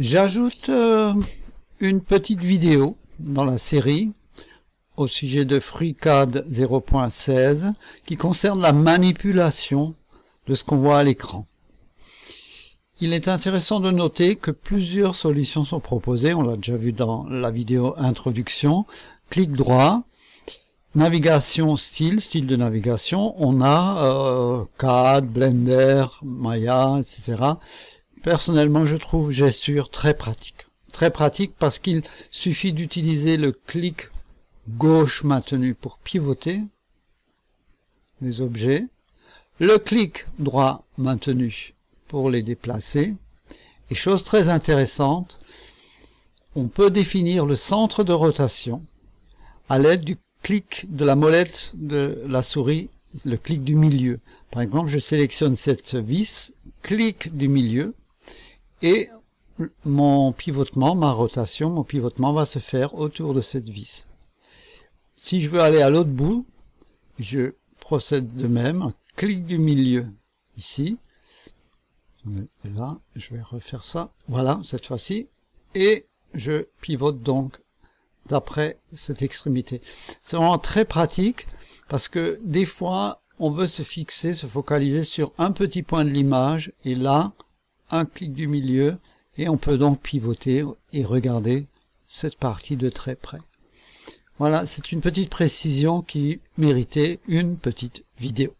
J'ajoute euh, une petite vidéo dans la série au sujet de FreeCAD 0.16 qui concerne la manipulation de ce qu'on voit à l'écran. Il est intéressant de noter que plusieurs solutions sont proposées, on l'a déjà vu dans la vidéo introduction. Clic droit, navigation style, style de navigation, on a euh, CAD, Blender, Maya, etc. Personnellement, je trouve Gesture très pratique. Très pratique parce qu'il suffit d'utiliser le clic gauche maintenu pour pivoter les objets, le clic droit maintenu pour les déplacer. Et chose très intéressante, on peut définir le centre de rotation à l'aide du clic de la molette de la souris, le clic du milieu. Par exemple, je sélectionne cette vis, clic du milieu, et mon pivotement, ma rotation, mon pivotement va se faire autour de cette vis. Si je veux aller à l'autre bout, je procède de même, clic du milieu ici, là, je vais refaire ça, voilà, cette fois-ci, et je pivote donc d'après cette extrémité. C'est vraiment très pratique, parce que des fois, on veut se fixer, se focaliser sur un petit point de l'image, et là, un clic du milieu et on peut donc pivoter et regarder cette partie de très près. Voilà, c'est une petite précision qui méritait une petite vidéo.